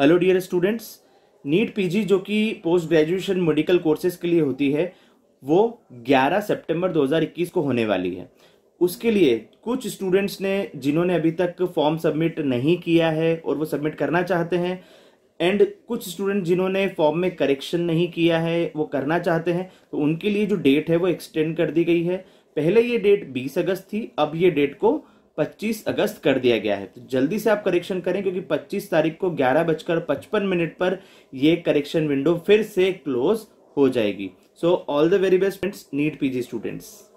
hello dear students NEET PG जो कि post graduation medical courses के लिए होती है वो 11 सितंबर 2021 को होने वाली है उसके लिए कुछ स्टूडेंट्स ने जिन्होंने अभी तक फॉर्म सबमिट नहीं किया है और वो सबमिट करना चाहते हैं एंड कुछ स्टूडेंट जिन्होंने फॉर्म में करेक्शन नहीं किया है वो करना चाहते हैं तो उनके लिए जो डेट है वो एक्सटेंड कर दी गई है पहले ये डेट 20 अगस्त थी अब ये डेट को 25 अगस्त कर दिया गया है तो जल्दी से आप करेक्शन करें क्योंकि 25 तारीख को ग्यारह बजकर पचपन मिनट पर यह करेक्शन विंडो फिर से क्लोज हो जाएगी so all the very best friends NEET PG students